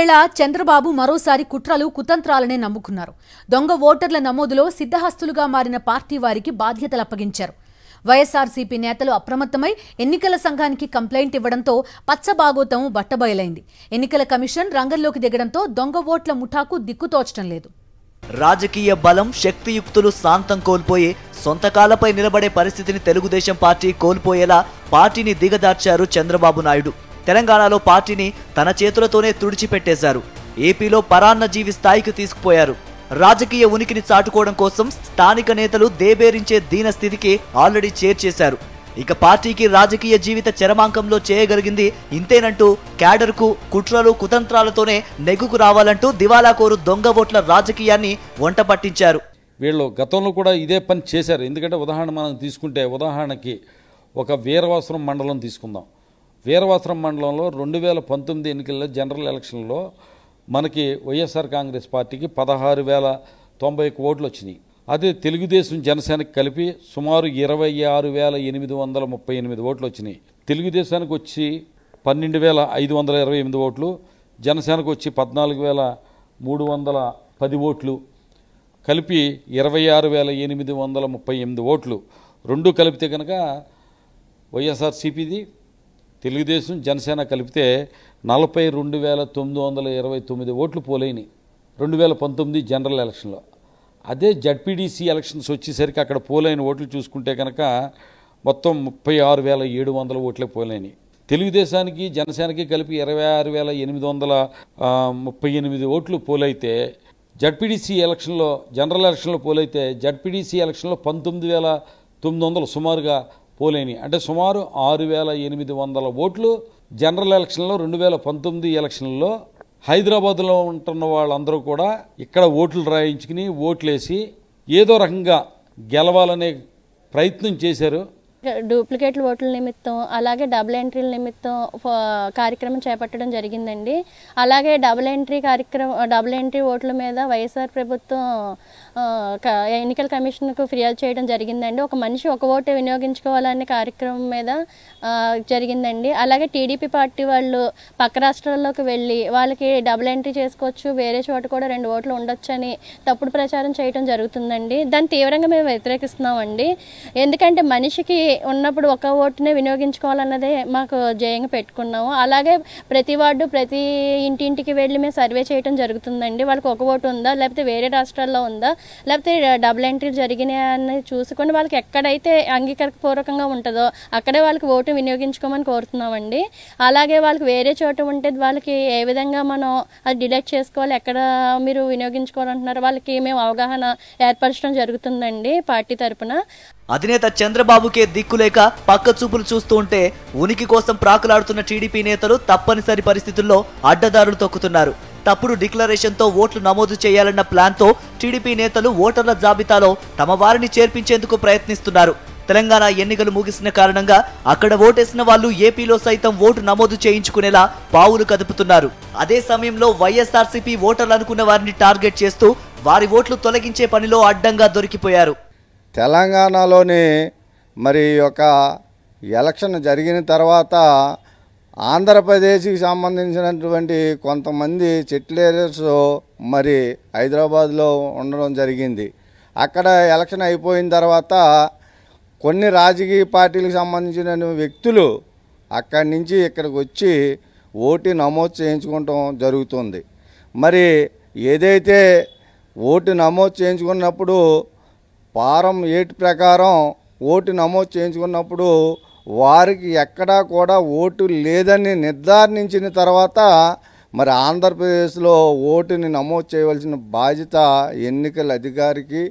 ఒకవేళ చంద్రబాబు మరోసారి కుట్రలు కుతంత్రాలనే నమ్ముకున్నారు దొంగ ఓటర్ల నమోదులో సిద్ధహస్తులుగా మారిన పార్టీ వారికి బాధ్యతలు అప్పగించారు వైఎస్ఆర్సీపీ నేతలు అప్రమత్తమై ఎన్నికల సంఘానికి కంప్లైంట్ ఇవ్వడంతో పచ్చబాగోతం బట్టబయలైంది ఎన్నికల కమిషన్ రంగంలోకి దిగడంతో దొంగ ఓట్ల ముఠాకు దిక్కుతోచడం లేదు రాజకీయ బలం శక్తియుక్తులు శాంతం కోల్పోయి సొంతకాలపై నిలబడే పరిస్థితిని తెలుగుదేశం పార్టీ కోల్పోయేలా పార్టీని దిగదార్చారు చంద్రబాబు నాయుడు తెలంగాణలో పార్టీని తన చేతులతోనే తుడిచిపెట్టేశారు ఏపీలో పరాన్న జీవి స్థాయికి తీసుకుపోయారు రాజకీయ ఉనికిని చాటుకోవడం కోసం స్థానిక నేతలు దేబేరించే దీన స్థితికి ఆల్రెడీ చేర్చేశారు ఇక పార్టీకి రాజకీయ జీవిత చరమాంకంలో చేయగలిగింది ఇంతేనంటూ క్యాడర్కు కుట్రలు కుతంత్రాలతోనే నెగ్గుకు రావాలంటూ దివాలా కోరు దొంగ ఓట్ల రాజకీయాన్ని వంట పట్టించారు వీళ్ళు గతంలో కూడా ఇదే పని చేశారు ఎందుకంటే ఉదాహరణ మనం తీసుకుంటే ఉదాహరణకి ఒక వీరవాసురం మండలం తీసుకుందాం వీరవాసరం మండలంలో రెండు వేల పంతొమ్మిది ఎన్నికల్లో జనరల్ ఎలక్షన్లో మనకి వైఎస్ఆర్ కాంగ్రెస్ పార్టీకి పదహారు వేల తొంభై ఓట్లు వచ్చినాయి అదే తెలుగుదేశం జనసేనకి కలిపి సుమారు ఇరవై ఆరు వేల ఎనిమిది వందల ముప్పై ఎనిమిది ఓట్లు వచ్చినాయి తెలుగుదేశానికి వచ్చి పన్నెండు వేల ఐదు వందల ఇరవై ఎనిమిది ఓట్లు జనసేనకు వచ్చి పద్నాలుగు వేల మూడు వందల పది ఓట్లు కలిపి ఇరవై ఆరు వేల ఎనిమిది వందల ముప్పై ఎనిమిది ఓట్లు రెండు కలిపితే కనుక వైఎస్ఆర్సీపీది తెలుగుదేశం జనసేన కలిపితే నలభై రెండు వేల తొమ్మిది వందల ఇరవై తొమ్మిది ఓట్లు పోలేని రెండు వేల పంతొమ్మిది జనరల్ ఎలక్షన్లో అదే జడ్పీడీసీ ఎలక్షన్స్ వచ్చేసరికి అక్కడ పోలైన ఓట్లు చూసుకుంటే కనుక మొత్తం ముప్పై ఆరు వేల ఏడు వందల ఓట్లే పోలేని తెలుగుదేశానికి జనసేనకి కలిపి ఇరవై ఆరు వేల ఎనిమిది వందల ముప్పై ఎనిమిది ఓట్లు పోలైతే జడ్పీడీసీ ఎలక్షన్లో జనరల్ ఎలక్షన్లో పోలైతే జడ్పీడీసీ ఎలక్షన్లో పంతొమ్మిది వేల తొమ్మిది వందలు సుమారుగా పోలేని అంటే సుమారు ఆరు వేల ఎనిమిది వందల ఓట్లు జనరల్ ఎలక్షన్లో రెండు వేల పంతొమ్మిది ఎలక్షన్లో హైదరాబాద్లో ఉంటున్న వాళ్ళందరూ కూడా ఇక్కడ ఓట్లు రాయించుకుని ఓట్లేసి ఏదో రకంగా గెలవాలనే ప్రయత్నం చేశారు డూప్లికేట్ ఓట్ల నిమిత్తం అలాగే డబుల్ ఎంట్రీల నిమిత్తం కార్యక్రమం చేపట్టడం జరిగిందండి అలాగే డబుల్ ఎంట్రీ కార్యక్రమం డబుల్ ఎంట్రీ ఓట్ల మీద వైఎస్ఆర్ ప్రభుత్వం ఎన్నికల కమిషన్కు ఫిర్యాదు చేయడం జరిగిందండి ఒక మనిషి ఒక ఓటు వినియోగించుకోవాలనే కార్యక్రమం మీద జరిగిందండి అలాగే టీడీపీ పార్టీ వాళ్ళు పక్క రాష్ట్రాల్లోకి వెళ్ళి వాళ్ళకి డబుల్ ఎంట్రీ చేసుకోవచ్చు వేరే చోట కూడా రెండు ఓట్లు ఉండొచ్చని తప్పుడు ప్రచారం చేయడం జరుగుతుందండి దాన్ని తీవ్రంగా మేము వ్యతిరేకిస్తున్నామండి ఎందుకంటే మనిషికి ఉన్నప్పుడు ఒక ఓటునే వినియోగించుకోవాలన్నదే మాకు జయంగా పెట్టుకున్నాము అలాగే ప్రతి వార్డు ప్రతి ఇంటింటికి వెళ్ళి మేము సర్వే చేయడం జరుగుతుందండి వాళ్ళకి ఒక ఓటు ఉందా లేకపోతే వేరే రాష్ట్రాల్లో ఉందా లేకపోతే డబుల్ ఎంట్రీలు జరిగినాయి చూసుకొని వాళ్ళకి ఎక్కడైతే అంగీకారపూర్వకంగా ఉంటుందో అక్కడే వాళ్ళకి ఓటు వినియోగించుకోమని కోరుతున్నామండి అలాగే వాళ్ళకి వేరే చోట ఉంటే వాళ్ళకి ఏ విధంగా మనం అది డిలెక్ట్ చేసుకోవాలి ఎక్కడ మీరు వినియోగించుకోవాలంటున్నారు వాళ్ళకి మేము అవగాహన ఏర్పరచడం జరుగుతుందండి పార్టీ తరపున అధినేత చంద్రబాబుకే దిక్కులేక పక్క చూపులు చూస్తూ ఉంటే ఉనికి కోసం ప్రాకులాడుతున్న టీడీపీ నేతలు తప్పనిసరి పరిస్థితుల్లో అడ్డదారులు తొక్కుతున్నారు తప్పుడు డిక్లరేషన్తో ఓట్లు నమోదు చేయాలన్న ప్లాన్తో టీడీపీ నేతలు ఓటర్ల జాబితాలో తమ వారిని చేర్పించేందుకు ప్రయత్నిస్తున్నారు తెలంగాణ ఎన్నికలు ముగిసిన కారణంగా అక్కడ ఓటేసిన వాళ్ళు ఏపీలో సైతం ఓటు నమోదు చేయించుకునేలా పావులు కదుపుతున్నారు అదే సమయంలో వైఎస్ఆర్సీపీ ఓటర్లు అనుకున్న వారిని టార్గెట్ చేస్తూ వారి ఓట్లు తొలగించే పనిలో అడ్డంగా దొరికిపోయారు తెలంగాణలోని మరి యొక్క ఎలక్షన్ జరిగిన తర్వాత ఆంధ్రప్రదేశ్కి సంబంధించినటువంటి కొంతమంది చెట్లేరర్స్ మరి హైదరాబాద్లో ఉండడం జరిగింది అక్కడ ఎలక్షన్ అయిపోయిన తర్వాత కొన్ని రాజకీయ పార్టీలకు సంబంధించిన వ్యక్తులు అక్కడి నుంచి ఇక్కడికి వచ్చి ఓటు నమోదు చేయించుకోవటం జరుగుతుంది మరి ఏదైతే ఓటు నమోదు చేయించుకున్నప్పుడు ఫారం ఎయిట్ ప్రకారం ఓటు నమోదు చేయించుకున్నప్పుడు వారికి ఎక్కడా కూడా ఓటు లేదని నిర్ధారించిన తర్వాత మరి ఆంధ్రప్రదేశ్లో ఓటుని నమోదు చేయవలసిన బాధ్యత ఎన్నికల అధికారికి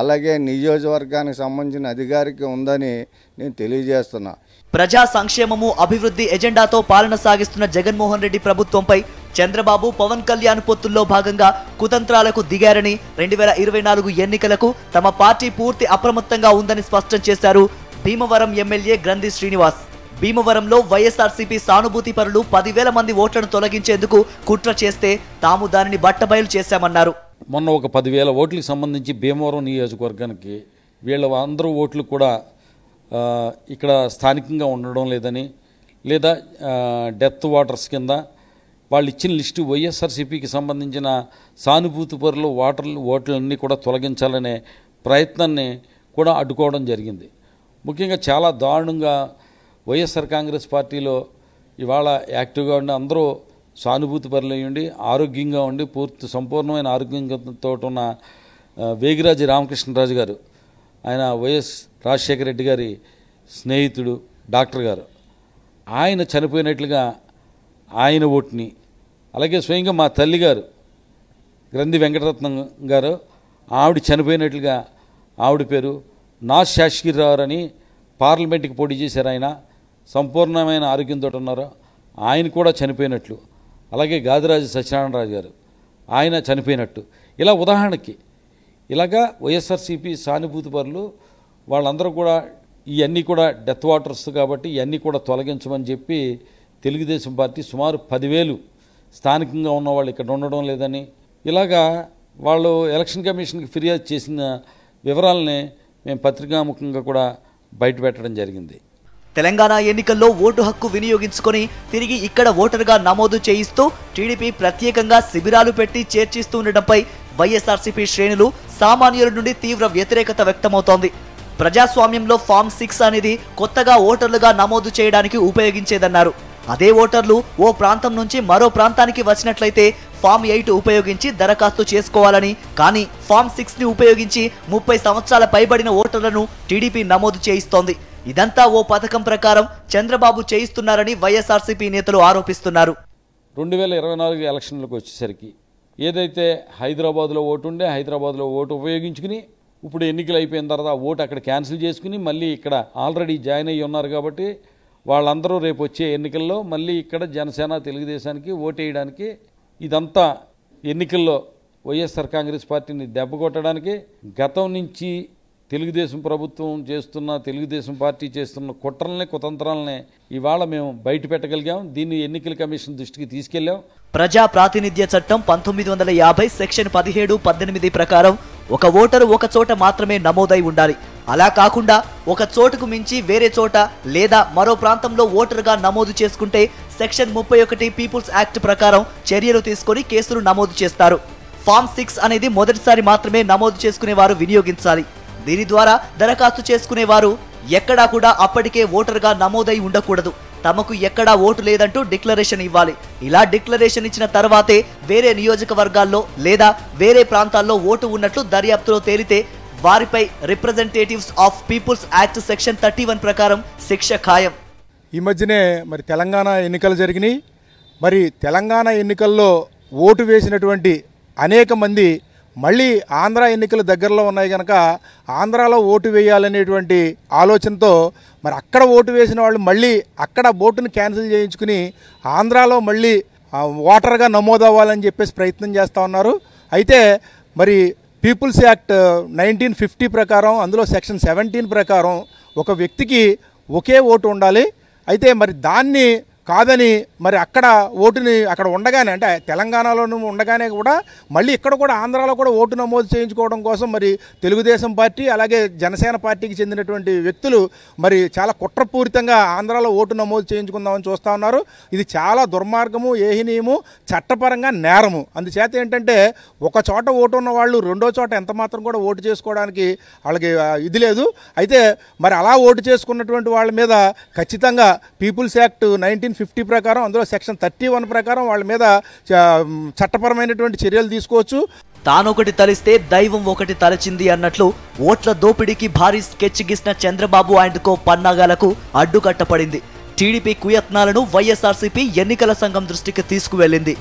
అలాగే నియోజకవర్గానికి సంబంధించిన అధికారికి ఉందని నేను తెలియజేస్తున్నా ప్రజా సంక్షేమము అభివృద్ధి ఎజెండాతో పాలన సాగిస్తున్న జగన్మోహన్ రెడ్డి ప్రభుత్వంపై చంద్రబాబు పవన్ కళ్యాణ్ పొత్తుల్లో భాగంగా కుతంత్రాలకు దిగారని రెండు వేల ఇరవై నాలుగు ఎన్నికలకు తమ పార్టీ పూర్తి అప్రమత్తంగా ఉందని స్పష్టం చేశారు భీమవరం ఎమ్మెల్యే గ్రంథి శ్రీనివాస్ భీమవరంలో వైఎస్ఆర్సీపీ సానుభూతి పరులు పదివేల మంది ఓట్లను తొలగించేందుకు కుట్ర చేస్తే తాము దానిని బట్టబయలు చేశామన్నారు మొన్న ఒక పదివేల ఓట్లకు సంబంధించి భీమవరం నియోజకవర్గానికి వీళ్ళ అందరూ ఓట్లు కూడా ఇక్కడ స్థానికంగా ఉండడం లేదని లేదా డెత్ వాటర్స్ కింద వాళ్ళు ఇచ్చిన లిస్టు వైఎస్ఆర్సీపీకి సంబంధించిన సానుభూతి పొరలు ఓటర్లు ఓట్లన్నీ కూడా తొలగించాలనే ప్రయత్నాన్ని కూడా అడ్డుకోవడం జరిగింది ముఖ్యంగా చాలా దారుణంగా వైఎస్ఆర్ కాంగ్రెస్ పార్టీలో ఇవాళ యాక్టివ్గా ఉండి అందరూ సానుభూతి పరులయ్యండి ఆరోగ్యంగా ఉండి పూర్తి సంపూర్ణమైన ఆరోగ్యంతో ఉన్న వేగిరాజు రామకృష్ణరాజు గారు ఆయన వైఎస్ రాజశేఖర రెడ్డి గారి స్నేహితుడు డాక్టర్ గారు ఆయన చనిపోయినట్లుగా ఆయన ఓటుని అలాగే స్వయంగా మా తల్లిగారు గ్రంథి వెంకటరత్నం గారు ఆవిడ చనిపోయినట్లుగా ఆవిడ పేరు నా శాస్గిరిరావు అని పార్లమెంట్కి పోటీ చేశారు ఆయన సంపూర్ణమైన ఆరోగ్యంతో ఉన్నారు ఆయన కూడా చనిపోయినట్లు అలాగే గాదిరాజు సత్యనారాయణరాజు గారు ఆయన చనిపోయినట్టు ఇలా ఉదాహరణకి ఇలాగా వైఎస్ఆర్సీపీ సానుభూతి పరులు వాళ్ళందరూ కూడా ఇవన్నీ కూడా డెత్ వాటర్స్ కాబట్టి ఇవన్నీ కూడా తొలగించమని చెప్పి తెలుగుదేశం పార్టీ సుమారు పదివేలు స్థానికంగా ఉన్నవాళ్ళు ఇక్కడ ఉండడం లేదని ఇలాగా వాళ్ళు ఎలక్షన్ కమిషన్కి ఫిర్యాదు చేసిన వివరాలని మేము పత్రికాముఖంగా కూడా బయటపెట్టడం జరిగింది తెలంగాణ ఎన్నికల్లో ఓటు హక్కు వినియోగించుకొని తిరిగి ఇక్కడ ఓటరుగా నమోదు చేయిస్తూ టీడీపీ ప్రత్యేకంగా శిబిరాలు పెట్టి చేర్చిస్తూ ఉండటంపై వైఎస్ఆర్సీపీ శ్రేణులు సామాన్యుల నుండి తీవ్ర వ్యతిరేకత వ్యక్తమవుతోంది ప్రజాస్వామ్యంలో ఫామ్ సిక్స్ అనేది కొత్తగా ఓటర్లుగా నమోదు చేయడానికి ఉపయోగించేదన్నారు అదే ఓటర్లు ఓ ప్రాంతం నుంచి మరో ప్రాంతానికి వచ్చినట్లయితే ఫామ్ ఎయిట్ ఉపయోగించి దరఖాస్తు చేసుకోవాలని కానీ ఫామ్ సిక్స్ని ఉపయోగించి ముప్పై సంవత్సరాల పైబడిన ఓటర్లను టీడీపీ నమోదు చేయిస్తోంది ఇదంతా ఓ పథకం ప్రకారం చంద్రబాబు చేయిస్తున్నారని వైఎస్ఆర్సీపీ నేతలు ఆరోపిస్తున్నారు రెండు వేల ఇరవై నాలుగు ఎలక్షన్లకు వచ్చేసరికి ఏదైతే హైదరాబాద్లో ఓటు ఉండే హైదరాబాద్లో ఓటు ఉపయోగించుకుని ఇప్పుడు ఎన్నికలు అయిపోయిన తర్వాత ఓటు అక్కడ క్యాన్సిల్ చేసుకుని మళ్ళీ ఇక్కడ ఆల్రెడీ జాయిన్ అయ్యి ఉన్నారు కాబట్టి వాళ్ళందరూ రేపు వచ్చే ఎన్నికల్లో మళ్ళీ ఇక్కడ జనసేన తెలుగుదేశానికి ఓటేయడానికి ఇదంతా ఎన్నికల్లో వైఎస్ఆర్ కాంగ్రెస్ పార్టీని దెబ్బకొట్టడానికి గతం నుంచి తెలుగుదేశం ప్రభుత్వం చేస్తున్న తెలుగుదేశం పార్టీ చేస్తున్న కుట్రల్ని కుతంత్రాలని ఇవాళ మేము బయట పెట్టగలిగాం దీన్ని ఎన్నికల కమిషన్ దృష్టికి తీసుకెళ్లాం ప్రజా ప్రాతినిధ్య చట్టం పంతొమ్మిది వందల యాభై సెక్షన్ పదిహేడు పద్దెనిమిది ప్రకారం ఒక ఓటరు ఒక చోట మాత్రమే నమోదై ఉండాలి అలా కాకుండా ఒక చోటుకు మించి వేరే చోట లేదా మరో ప్రాంతంలో ఓటరుగా నమోదు చేసుకుంటే సెక్షన్ ముప్పై ఒకటి పీపుల్స్ యాక్ట్ ప్రకారం చర్యలు తీసుకొని కేసులు నమోదు చేస్తారు ఫామ్ సిక్స్ అనేది మొదటిసారి మాత్రమే నమోదు చేసుకునేవారు వినియోగించాలి దీని ద్వారా దరఖాస్తు చేసుకునేవారు ఎక్కడా కూడా అప్పటికే ఓటరుగా నమోదై ఉండకూడదు తమకు ఎక్కడా ఓటు లేదంటూ డిక్లరేషన్ ఇవ్వాలి ఇలా డిక్లరేషన్ ఇచ్చిన తర్వాతే వేరే నియోజకవర్గాల్లో లేదా వేరే ప్రాంతాల్లో ఓటు ఉన్నట్లు దర్యాప్తులో తేలితే వారిపై representatives of people's act section thirty one ప్రకారం శిక్ష ఖాయం ఈ మధ్యనే మరి తెలంగాణ ఎన్నికలు జరిగినాయి మరి తెలంగాణ ఎన్నికల్లో ఓటు వేసినటువంటి అనేక మంది మళ్ళీ ఆంధ్ర ఎన్నికలు దగ్గరలో ఉన్నాయి కనుక ఆంధ్రాలో ఓటు వేయాలనేటువంటి ఆలోచనతో మరి అక్కడ ఓటు వేసిన వాళ్ళు మళ్ళీ అక్కడ ఓటును క్యాన్సిల్ చేయించుకుని ఆంధ్రాలో మళ్ళీ ఓటర్గా నమోదవ్వాలని చెప్పేసి ప్రయత్నం చేస్తూ ఉన్నారు అయితే మరి పీపుల్స్ యాక్ట్ నైన్టీన్ ఫిఫ్టీ ప్రకారం అందులో సెక్షన్ సెవెంటీన్ ప్రకారం ఒక వ్యక్తికి ఒకే ఓటు ఉండాలి అయితే మరి దాన్ని కాదని మరి అక్కడ ఓటుని అక్కడ ఉండగానే అంటే తెలంగాణలోనూ ఉండగానే కూడా మళ్ళీ ఇక్కడ కూడా ఆంధ్రాలో కూడా ఓటు నమోదు చేయించుకోవడం కోసం మరి తెలుగుదేశం పార్టీ అలాగే జనసేన పార్టీకి చెందినటువంటి వ్యక్తులు మరి చాలా కుట్రపూరితంగా ఆంధ్రాలో ఓటు నమోదు చేయించుకుందామని చూస్తూ ఉన్నారు ఇది చాలా దుర్మార్గము ఏహినీయము చట్టపరంగా నేరము అందుచేత ఏంటంటే ఒక చోట ఓటు ఉన్న వాళ్ళు రెండో చోట ఎంత మాత్రం కూడా ఓటు చేసుకోవడానికి వాళ్ళకి ఇది లేదు అయితే మరి అలా ఓటు చేసుకున్నటువంటి వాళ్ళ మీద ఖచ్చితంగా పీపుల్స్ యాక్ట్ నైన్టీన్ ఫిఫ్టీ ప్రకారం అందులో సెక్షన్ థర్టీ వన్ ప్రకారం వాళ్ళ మీద చట్టపరమైనటువంటి చర్యలు తీసుకోవచ్చు తానొకటి తలిస్తే దైవం ఒకటి తలచింది అన్నట్లు ఓట్ల దోపిడీకి భారీ స్కెచ్ గీసిన చంద్రబాబు ఆయనకో కో పన్నాగాలకు అడ్డుకట్టపడింది టీడీపీ కుయత్నాలను వైఎస్ఆర్సీపీ ఎన్నికల సంఘం దృష్టికి తీసుకువెళ్లింది